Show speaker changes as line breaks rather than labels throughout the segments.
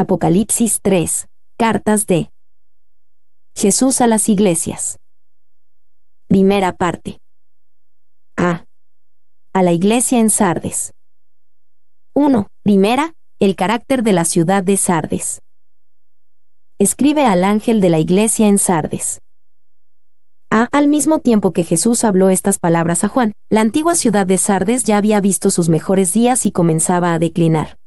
Apocalipsis 3. Cartas de Jesús a las iglesias. Primera parte. A. A la iglesia en Sardes. 1. Primera, el carácter de la ciudad de Sardes. Escribe al ángel de la iglesia en Sardes. A. Al mismo tiempo que Jesús habló estas palabras a Juan, la antigua ciudad de Sardes ya había visto sus mejores días y comenzaba a declinar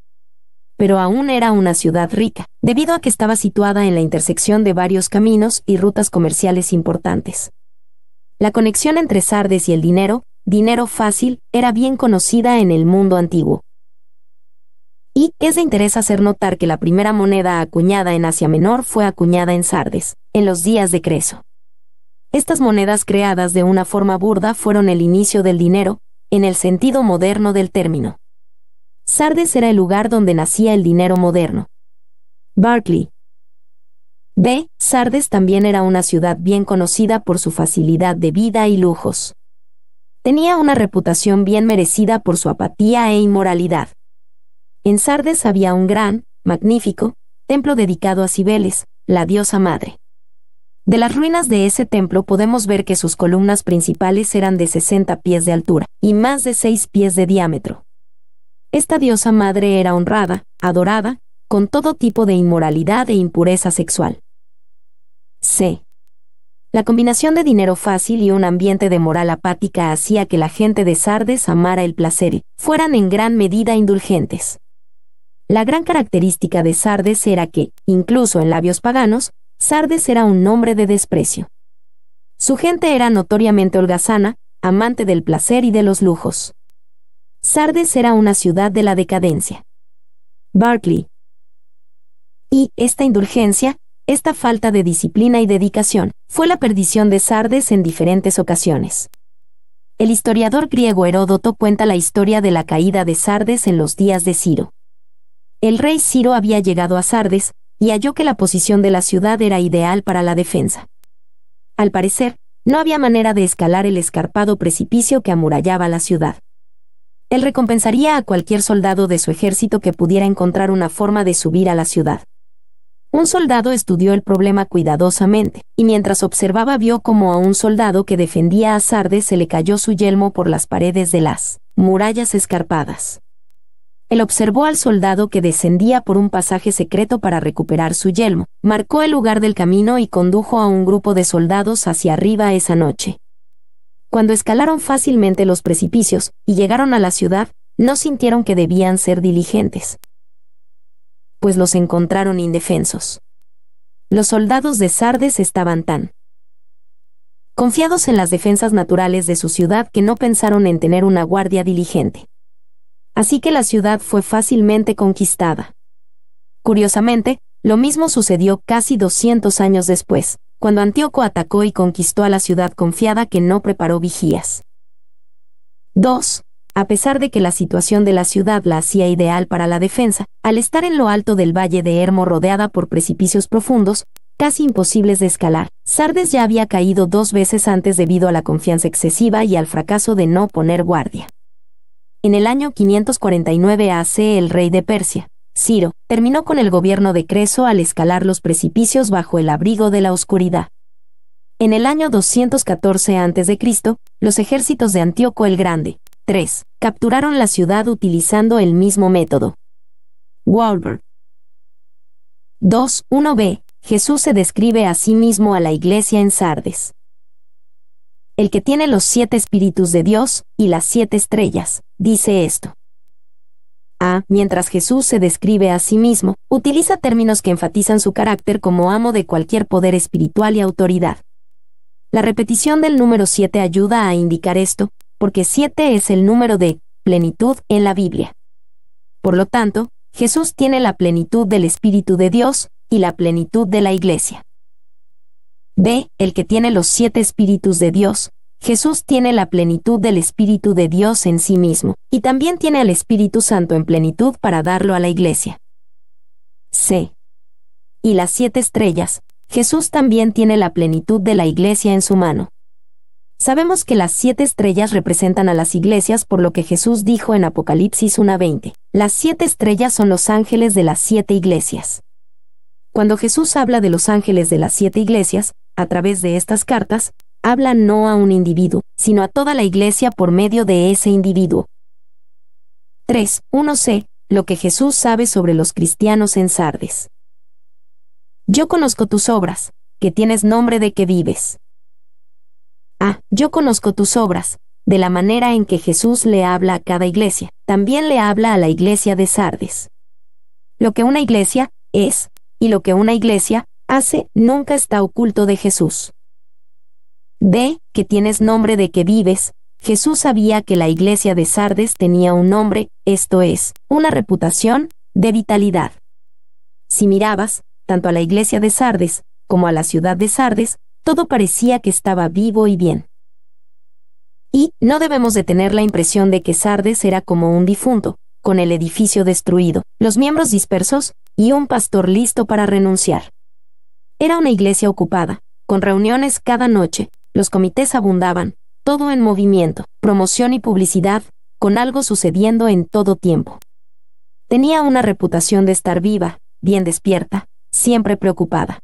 pero aún era una ciudad rica, debido a que estaba situada en la intersección de varios caminos y rutas comerciales importantes. La conexión entre Sardes y el dinero, dinero fácil, era bien conocida en el mundo antiguo. Y es de interés hacer notar que la primera moneda acuñada en Asia Menor fue acuñada en Sardes, en los días de Creso. Estas monedas creadas de una forma burda fueron el inicio del dinero, en el sentido moderno del término. Sardes era el lugar donde nacía el dinero moderno. Barclay. B. Sardes también era una ciudad bien conocida por su facilidad de vida y lujos. Tenía una reputación bien merecida por su apatía e inmoralidad. En Sardes había un gran, magnífico, templo dedicado a Cibeles, la diosa madre. De las ruinas de ese templo podemos ver que sus columnas principales eran de 60 pies de altura y más de 6 pies de diámetro. Esta diosa madre era honrada, adorada, con todo tipo de inmoralidad e impureza sexual. C. La combinación de dinero fácil y un ambiente de moral apática hacía que la gente de Sardes amara el placer y fueran en gran medida indulgentes. La gran característica de Sardes era que, incluso en labios paganos, Sardes era un nombre de desprecio. Su gente era notoriamente holgazana, amante del placer y de los lujos. Sardes era una ciudad de la decadencia. Barclay. Y esta indulgencia, esta falta de disciplina y dedicación, fue la perdición de Sardes en diferentes ocasiones. El historiador griego Heródoto cuenta la historia de la caída de Sardes en los días de Ciro. El rey Ciro había llegado a Sardes, y halló que la posición de la ciudad era ideal para la defensa. Al parecer, no había manera de escalar el escarpado precipicio que amurallaba la ciudad él recompensaría a cualquier soldado de su ejército que pudiera encontrar una forma de subir a la ciudad. Un soldado estudió el problema cuidadosamente, y mientras observaba vio cómo a un soldado que defendía a Sardes se le cayó su yelmo por las paredes de las murallas escarpadas. Él observó al soldado que descendía por un pasaje secreto para recuperar su yelmo, marcó el lugar del camino y condujo a un grupo de soldados hacia arriba esa noche. Cuando escalaron fácilmente los precipicios y llegaron a la ciudad, no sintieron que debían ser diligentes, pues los encontraron indefensos. Los soldados de Sardes estaban tan confiados en las defensas naturales de su ciudad que no pensaron en tener una guardia diligente. Así que la ciudad fue fácilmente conquistada. Curiosamente, lo mismo sucedió casi 200 años después, cuando Antíoco atacó y conquistó a la ciudad confiada que no preparó vigías. 2. A pesar de que la situación de la ciudad la hacía ideal para la defensa, al estar en lo alto del valle de Hermo rodeada por precipicios profundos, casi imposibles de escalar, Sardes ya había caído dos veces antes debido a la confianza excesiva y al fracaso de no poner guardia. En el año 549 AC el rey de Persia, Ciro, terminó con el gobierno de Creso al escalar los precipicios bajo el abrigo de la oscuridad. En el año 214 a.C., los ejércitos de Antíoco el Grande, 3, capturaron la ciudad utilizando el mismo método. Walberg 2. 1b. Jesús se describe a sí mismo a la iglesia en Sardes. El que tiene los siete espíritus de Dios y las siete estrellas, dice esto. A. Mientras Jesús se describe a sí mismo, utiliza términos que enfatizan su carácter como amo de cualquier poder espiritual y autoridad. La repetición del número 7 ayuda a indicar esto, porque 7 es el número de plenitud en la Biblia. Por lo tanto, Jesús tiene la plenitud del Espíritu de Dios y la plenitud de la Iglesia. B. El que tiene los siete Espíritus de Dios, Jesús tiene la plenitud del Espíritu de Dios en sí mismo, y también tiene al Espíritu Santo en plenitud para darlo a la iglesia. C. Y las siete estrellas, Jesús también tiene la plenitud de la iglesia en su mano. Sabemos que las siete estrellas representan a las iglesias por lo que Jesús dijo en Apocalipsis 1.20. Las siete estrellas son los ángeles de las siete iglesias. Cuando Jesús habla de los ángeles de las siete iglesias, a través de estas cartas, habla no a un individuo, sino a toda la iglesia por medio de ese individuo. 3. 1c. Lo que Jesús sabe sobre los cristianos en Sardes. Yo conozco tus obras, que tienes nombre de que vives. Ah, yo conozco tus obras, de la manera en que Jesús le habla a cada iglesia, también le habla a la iglesia de Sardes. Lo que una iglesia es, y lo que una iglesia hace, nunca está oculto de Jesús de Que tienes nombre de que vives. Jesús sabía que la iglesia de Sardes tenía un nombre, esto es, una reputación, de vitalidad. Si mirabas, tanto a la iglesia de Sardes, como a la ciudad de Sardes, todo parecía que estaba vivo y bien. Y, no debemos de tener la impresión de que Sardes era como un difunto, con el edificio destruido, los miembros dispersos, y un pastor listo para renunciar. Era una iglesia ocupada, con reuniones cada noche, los comités abundaban, todo en movimiento, promoción y publicidad, con algo sucediendo en todo tiempo. Tenía una reputación de estar viva, bien despierta, siempre preocupada.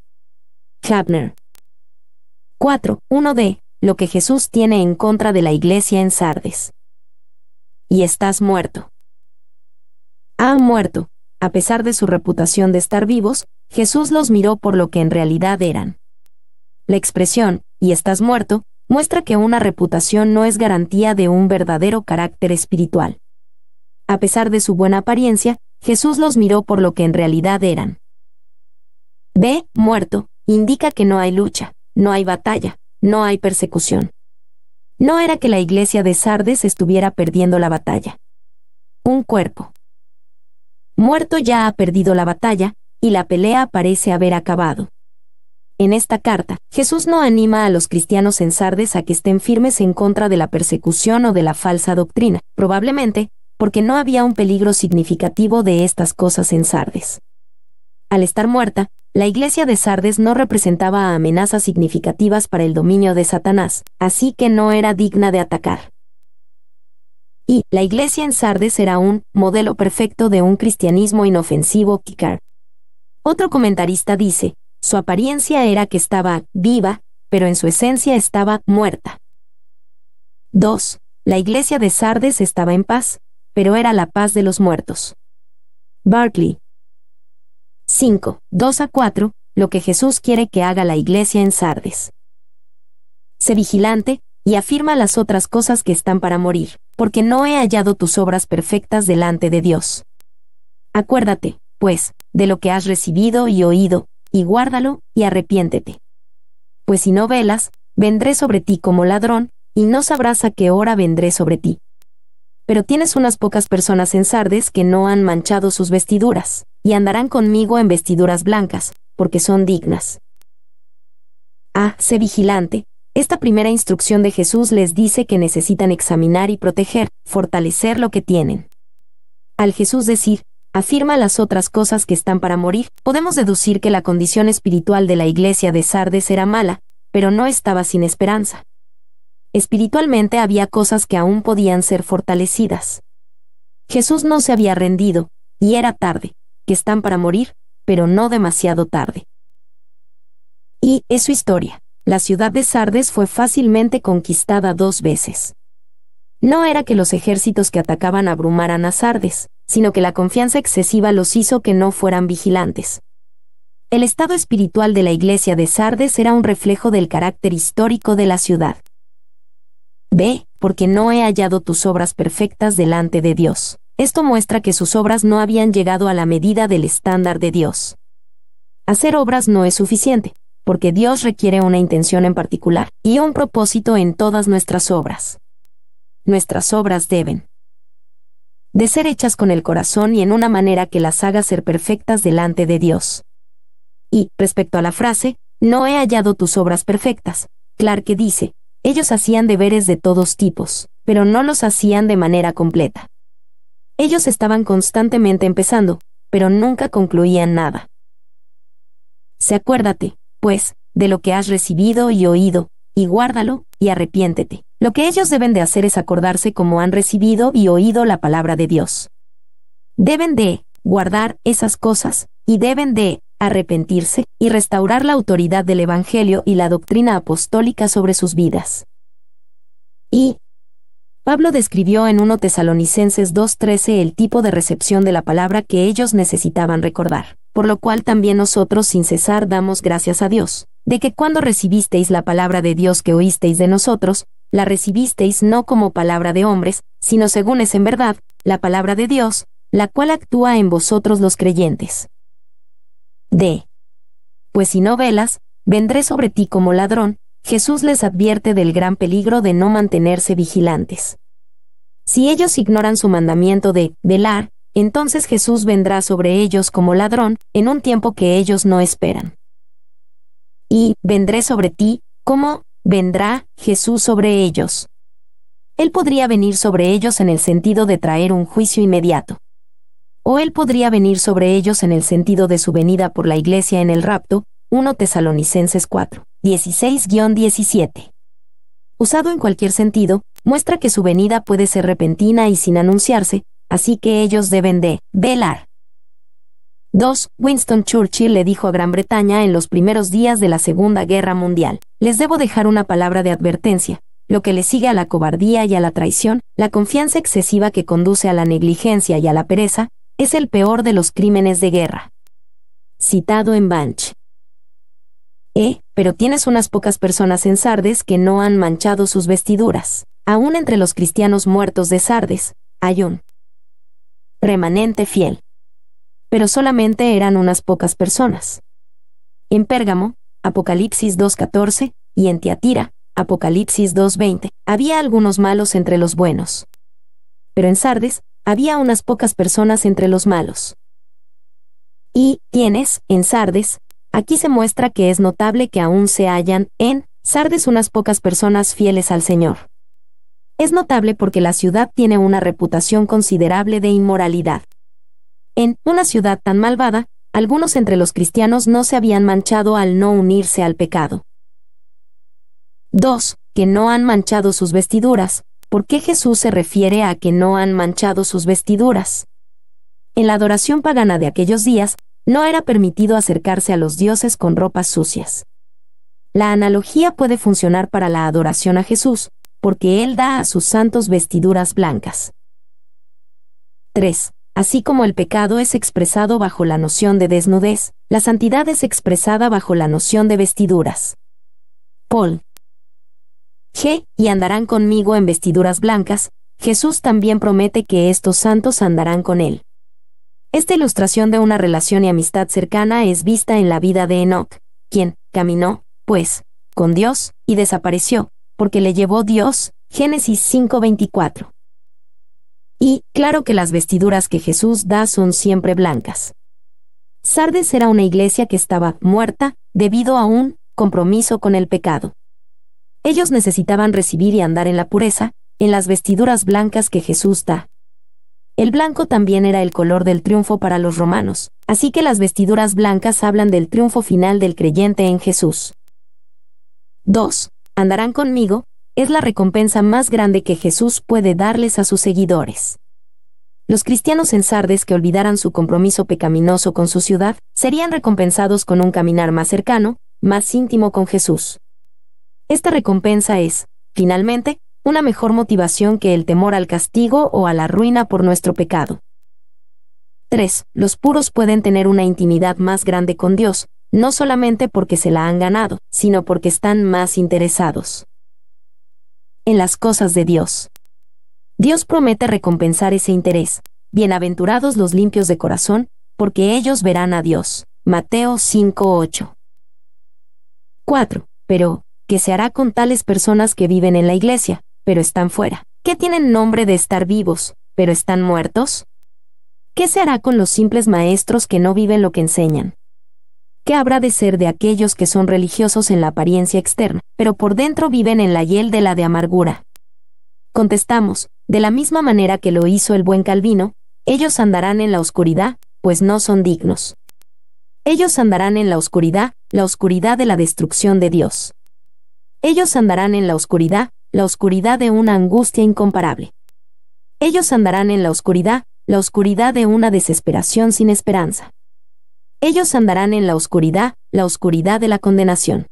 Klappner. 4. 1 de lo que Jesús tiene en contra de la iglesia en Sardes. Y estás muerto. Ha muerto. A pesar de su reputación de estar vivos, Jesús los miró por lo que en realidad eran. La expresión, y estás muerto, muestra que una reputación no es garantía de un verdadero carácter espiritual. A pesar de su buena apariencia, Jesús los miró por lo que en realidad eran. Ve, muerto, indica que no hay lucha, no hay batalla, no hay persecución. No era que la iglesia de Sardes estuviera perdiendo la batalla. Un cuerpo. Muerto ya ha perdido la batalla, y la pelea parece haber acabado. En esta carta, Jesús no anima a los cristianos en Sardes a que estén firmes en contra de la persecución o de la falsa doctrina, probablemente, porque no había un peligro significativo de estas cosas en Sardes. Al estar muerta, la iglesia de Sardes no representaba amenazas significativas para el dominio de Satanás, así que no era digna de atacar. Y, la iglesia en Sardes era un modelo perfecto de un cristianismo inofensivo. Kikar. Otro comentarista dice, su apariencia era que estaba viva, pero en su esencia estaba muerta. 2. La iglesia de Sardes estaba en paz, pero era la paz de los muertos. Barclay. 5. 2 a 4. Lo que Jesús quiere que haga la iglesia en Sardes. Sé vigilante, y afirma las otras cosas que están para morir, porque no he hallado tus obras perfectas delante de Dios. Acuérdate, pues, de lo que has recibido y oído, y guárdalo, y arrepiéntete. Pues si no velas, vendré sobre ti como ladrón, y no sabrás a qué hora vendré sobre ti. Pero tienes unas pocas personas en Sardes que no han manchado sus vestiduras, y andarán conmigo en vestiduras blancas, porque son dignas. Ah, sé vigilante, esta primera instrucción de Jesús les dice que necesitan examinar y proteger, fortalecer lo que tienen. Al Jesús decir, afirma las otras cosas que están para morir, podemos deducir que la condición espiritual de la iglesia de Sardes era mala, pero no estaba sin esperanza. Espiritualmente había cosas que aún podían ser fortalecidas. Jesús no se había rendido, y era tarde, que están para morir, pero no demasiado tarde. Y es su historia. La ciudad de Sardes fue fácilmente conquistada dos veces. No era que los ejércitos que atacaban abrumaran a Sardes, sino que la confianza excesiva los hizo que no fueran vigilantes. El estado espiritual de la iglesia de Sardes era un reflejo del carácter histórico de la ciudad. Ve, porque no he hallado tus obras perfectas delante de Dios. Esto muestra que sus obras no habían llegado a la medida del estándar de Dios. Hacer obras no es suficiente, porque Dios requiere una intención en particular y un propósito en todas nuestras obras. Nuestras obras deben de ser hechas con el corazón y en una manera que las haga ser perfectas delante de Dios. Y, respecto a la frase, no he hallado tus obras perfectas, que dice, ellos hacían deberes de todos tipos, pero no los hacían de manera completa. Ellos estaban constantemente empezando, pero nunca concluían nada. Se acuérdate, pues, de lo que has recibido y oído, y guárdalo, y arrepiéntete. Lo que ellos deben de hacer es acordarse como han recibido y oído la palabra de Dios. Deben de guardar esas cosas, y deben de arrepentirse y restaurar la autoridad del Evangelio y la doctrina apostólica sobre sus vidas. Y Pablo describió en 1 Tesalonicenses 2.13 el tipo de recepción de la palabra que ellos necesitaban recordar, por lo cual también nosotros sin cesar damos gracias a Dios, de que cuando recibisteis la palabra de Dios que oísteis de nosotros, la recibisteis no como palabra de hombres, sino según es en verdad, la palabra de Dios, la cual actúa en vosotros los creyentes. D. Pues si no velas, vendré sobre ti como ladrón, Jesús les advierte del gran peligro de no mantenerse vigilantes. Si ellos ignoran su mandamiento de velar, entonces Jesús vendrá sobre ellos como ladrón, en un tiempo que ellos no esperan. Y vendré sobre ti, como vendrá Jesús sobre ellos. Él podría venir sobre ellos en el sentido de traer un juicio inmediato. O Él podría venir sobre ellos en el sentido de su venida por la iglesia en el rapto, 1 Tesalonicenses 4, 16-17. Usado en cualquier sentido, muestra que su venida puede ser repentina y sin anunciarse, así que ellos deben de velar. 2. Winston Churchill le dijo a Gran Bretaña en los primeros días de la Segunda Guerra Mundial, les debo dejar una palabra de advertencia, lo que le sigue a la cobardía y a la traición, la confianza excesiva que conduce a la negligencia y a la pereza, es el peor de los crímenes de guerra. Citado en Banch. Eh, pero tienes unas pocas personas en Sardes que no han manchado sus vestiduras. Aún entre los cristianos muertos de Sardes, hay un remanente fiel pero solamente eran unas pocas personas. En Pérgamo, Apocalipsis 2.14, y en Tiatira, Apocalipsis 2.20, había algunos malos entre los buenos. Pero en Sardes, había unas pocas personas entre los malos. Y, tienes, en Sardes, aquí se muestra que es notable que aún se hallan, en, Sardes unas pocas personas fieles al Señor. Es notable porque la ciudad tiene una reputación considerable de inmoralidad. En una ciudad tan malvada, algunos entre los cristianos no se habían manchado al no unirse al pecado. 2. Que no han manchado sus vestiduras. ¿Por qué Jesús se refiere a que no han manchado sus vestiduras? En la adoración pagana de aquellos días, no era permitido acercarse a los dioses con ropas sucias. La analogía puede funcionar para la adoración a Jesús, porque Él da a sus santos vestiduras blancas. 3. Así como el pecado es expresado bajo la noción de desnudez, la santidad es expresada bajo la noción de vestiduras. Paul. G. Y andarán conmigo en vestiduras blancas, Jesús también promete que estos santos andarán con él. Esta ilustración de una relación y amistad cercana es vista en la vida de Enoch, quien caminó, pues, con Dios, y desapareció, porque le llevó Dios, Génesis 5:24. Y, claro que las vestiduras que Jesús da son siempre blancas. Sardes era una iglesia que estaba muerta, debido a un compromiso con el pecado. Ellos necesitaban recibir y andar en la pureza, en las vestiduras blancas que Jesús da. El blanco también era el color del triunfo para los romanos, así que las vestiduras blancas hablan del triunfo final del creyente en Jesús. 2. Andarán conmigo, es la recompensa más grande que Jesús puede darles a sus seguidores. Los cristianos en Sardes que olvidaran su compromiso pecaminoso con su ciudad, serían recompensados con un caminar más cercano, más íntimo con Jesús. Esta recompensa es, finalmente, una mejor motivación que el temor al castigo o a la ruina por nuestro pecado. 3. Los puros pueden tener una intimidad más grande con Dios, no solamente porque se la han ganado, sino porque están más interesados en las cosas de Dios. Dios promete recompensar ese interés. Bienaventurados los limpios de corazón, porque ellos verán a Dios. Mateo 5:8. 4. Pero, ¿qué se hará con tales personas que viven en la iglesia, pero están fuera? ¿Qué tienen nombre de estar vivos, pero están muertos? ¿Qué se hará con los simples maestros que no viven lo que enseñan? ¿Qué habrá de ser de aquellos que son religiosos en la apariencia externa, pero por dentro viven en la hiel de la de amargura? Contestamos, de la misma manera que lo hizo el buen Calvino, ellos andarán en la oscuridad, pues no son dignos. Ellos andarán en la oscuridad, la oscuridad de la destrucción de Dios. Ellos andarán en la oscuridad, la oscuridad de una angustia incomparable. Ellos andarán en la oscuridad, la oscuridad de una desesperación sin esperanza. Ellos andarán en la oscuridad, la oscuridad de la condenación.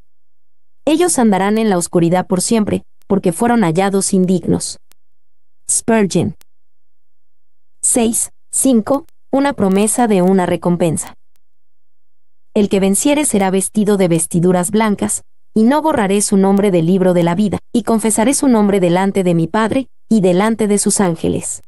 Ellos andarán en la oscuridad por siempre, porque fueron hallados indignos. Spurgeon 6. 5. Una promesa de una recompensa. El que venciere será vestido de vestiduras blancas, y no borraré su nombre del libro de la vida, y confesaré su nombre delante de mi Padre, y delante de sus ángeles.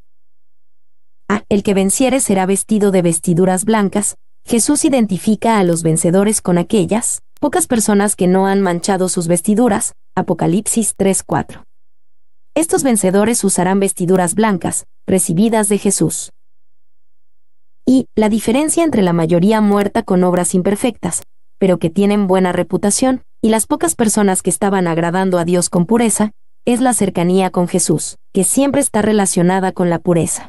A. Ah, el que venciere será vestido de vestiduras blancas, Jesús identifica a los vencedores con aquellas, pocas personas que no han manchado sus vestiduras, Apocalipsis 3:4. Estos vencedores usarán vestiduras blancas, recibidas de Jesús. Y, la diferencia entre la mayoría muerta con obras imperfectas, pero que tienen buena reputación, y las pocas personas que estaban agradando a Dios con pureza, es la cercanía con Jesús, que siempre está relacionada con la pureza.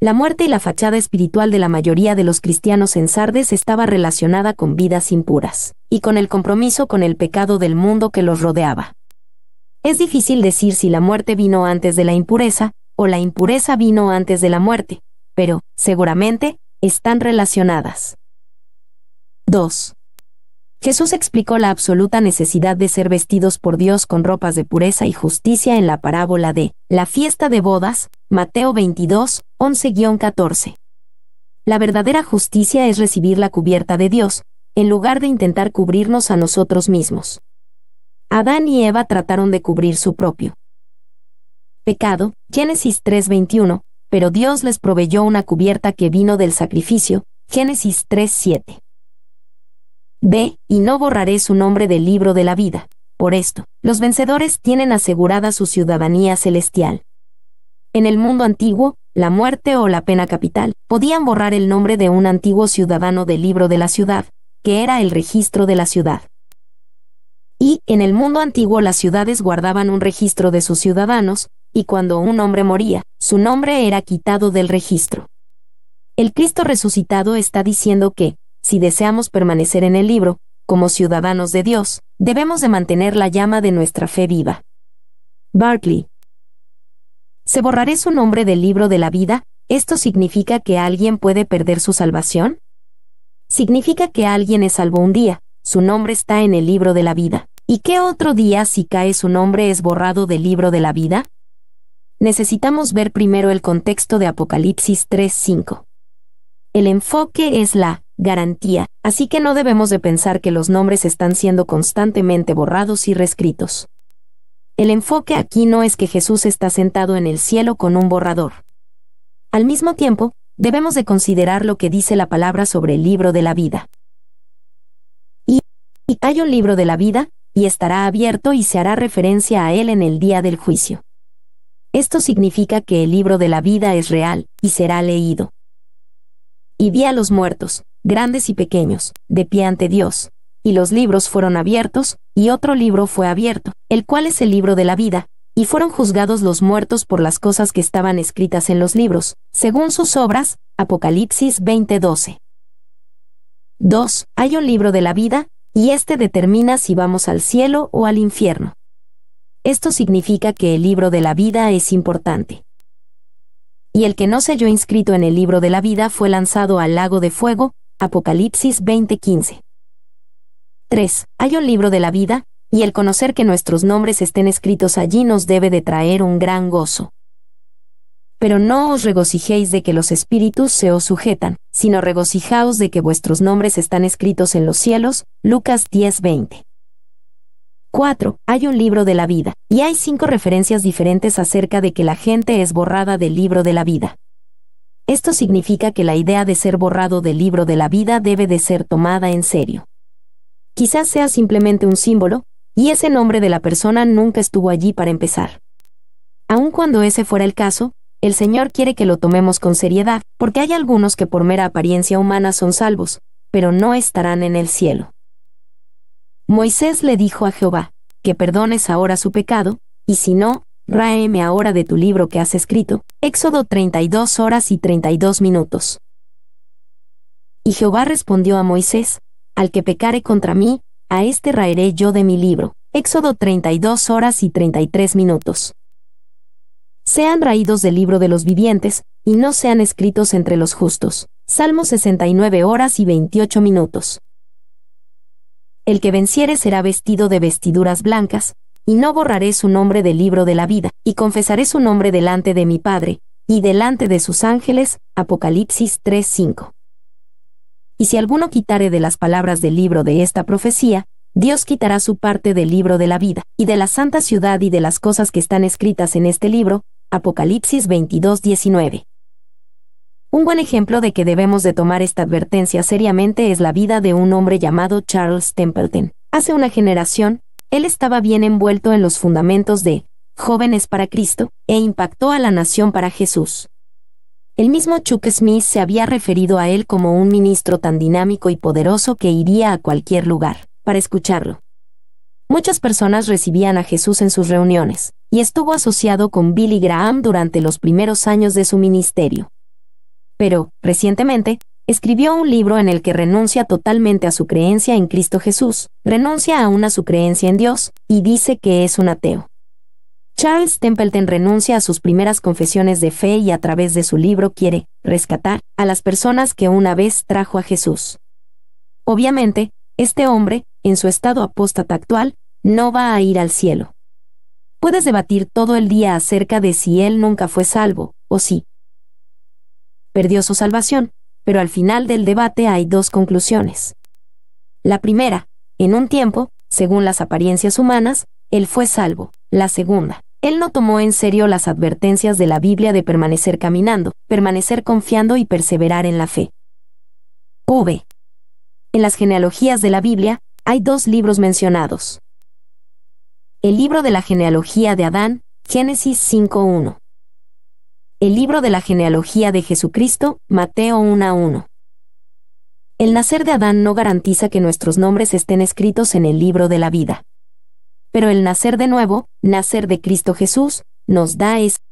La muerte y la fachada espiritual de la mayoría de los cristianos en Sardes estaba relacionada con vidas impuras, y con el compromiso con el pecado del mundo que los rodeaba. Es difícil decir si la muerte vino antes de la impureza, o la impureza vino antes de la muerte, pero, seguramente, están relacionadas. 2. Jesús explicó la absoluta necesidad de ser vestidos por Dios con ropas de pureza y justicia en la parábola de la fiesta de bodas, Mateo 22, 11-14. La verdadera justicia es recibir la cubierta de Dios, en lugar de intentar cubrirnos a nosotros mismos. Adán y Eva trataron de cubrir su propio pecado, Génesis 3:21, pero Dios les proveyó una cubierta que vino del sacrificio, Génesis 3:7. Ve, Y no borraré su nombre del libro de la vida. Por esto, los vencedores tienen asegurada su ciudadanía celestial. En el mundo antiguo, la muerte o la pena capital, podían borrar el nombre de un antiguo ciudadano del libro de la ciudad, que era el registro de la ciudad. Y, en el mundo antiguo las ciudades guardaban un registro de sus ciudadanos, y cuando un hombre moría, su nombre era quitado del registro. El Cristo resucitado está diciendo que, si deseamos permanecer en el libro, como ciudadanos de Dios, debemos de mantener la llama de nuestra fe viva. Barclay, ¿Se borraré su nombre del libro de la vida? ¿Esto significa que alguien puede perder su salvación? Significa que alguien es salvo un día, su nombre está en el libro de la vida. ¿Y qué otro día si cae su nombre es borrado del libro de la vida? Necesitamos ver primero el contexto de Apocalipsis 3.5. El enfoque es la garantía, así que no debemos de pensar que los nombres están siendo constantemente borrados y reescritos. El enfoque aquí no es que Jesús está sentado en el cielo con un borrador. Al mismo tiempo, debemos de considerar lo que dice la palabra sobre el libro de la vida. Y hay un libro de la vida, y estará abierto y se hará referencia a él en el día del juicio. Esto significa que el libro de la vida es real, y será leído. Y vi a los muertos, grandes y pequeños, de pie ante Dios, y los libros fueron abiertos, y otro libro fue abierto, el cual es el libro de la vida, y fueron juzgados los muertos por las cosas que estaban escritas en los libros, según sus obras, Apocalipsis 20:12. 2. Hay un libro de la vida, y este determina si vamos al cielo o al infierno. Esto significa que el libro de la vida es importante. Y el que no se halló inscrito en el libro de la vida fue lanzado al lago de fuego, Apocalipsis 20:15. 3. Hay un libro de la vida, y el conocer que nuestros nombres estén escritos allí nos debe de traer un gran gozo. Pero no os regocijéis de que los espíritus se os sujetan, sino regocijaos de que vuestros nombres están escritos en los cielos. Lucas 10:20. 4. Hay un libro de la vida, y hay cinco referencias diferentes acerca de que la gente es borrada del libro de la vida. Esto significa que la idea de ser borrado del libro de la vida debe de ser tomada en serio. Quizás sea simplemente un símbolo, y ese nombre de la persona nunca estuvo allí para empezar. Aun cuando ese fuera el caso, el Señor quiere que lo tomemos con seriedad, porque hay algunos que por mera apariencia humana son salvos, pero no estarán en el cielo. Moisés le dijo a Jehová, que perdones ahora su pecado, y si no, ráeme ahora de tu libro que has escrito. Éxodo 32 horas y 32 minutos. Y Jehová respondió a Moisés, al que pecare contra mí, a este raeré yo de mi libro. Éxodo 32 horas y 33 minutos. Sean raídos del libro de los vivientes, y no sean escritos entre los justos. Salmo 69 horas y 28 minutos. El que venciere será vestido de vestiduras blancas, y no borraré su nombre del libro de la vida, y confesaré su nombre delante de mi Padre, y delante de sus ángeles. Apocalipsis 3:5 y si alguno quitare de las palabras del libro de esta profecía, Dios quitará su parte del libro de la vida, y de la santa ciudad y de las cosas que están escritas en este libro, Apocalipsis 22:19. Un buen ejemplo de que debemos de tomar esta advertencia seriamente es la vida de un hombre llamado Charles Templeton. Hace una generación, él estaba bien envuelto en los fundamentos de Jóvenes para Cristo e impactó a la nación para Jesús. El mismo Chuck Smith se había referido a él como un ministro tan dinámico y poderoso que iría a cualquier lugar, para escucharlo. Muchas personas recibían a Jesús en sus reuniones, y estuvo asociado con Billy Graham durante los primeros años de su ministerio. Pero, recientemente, escribió un libro en el que renuncia totalmente a su creencia en Cristo Jesús, renuncia aún a su creencia en Dios, y dice que es un ateo. Charles Templeton renuncia a sus primeras confesiones de fe y a través de su libro quiere rescatar a las personas que una vez trajo a Jesús. Obviamente, este hombre, en su estado apóstata actual, no va a ir al cielo. Puedes debatir todo el día acerca de si él nunca fue salvo, o si perdió su salvación, pero al final del debate hay dos conclusiones. La primera, en un tiempo, según las apariencias humanas, él fue salvo. La segunda, él no tomó en serio las advertencias de la Biblia de permanecer caminando, permanecer confiando y perseverar en la fe. V. En las genealogías de la Biblia, hay dos libros mencionados. El libro de la genealogía de Adán, Génesis 5.1. El libro de la genealogía de Jesucristo, Mateo 1.1. El nacer de Adán no garantiza que nuestros nombres estén escritos en el libro de la vida pero el nacer de nuevo, nacer de Cristo Jesús, nos da es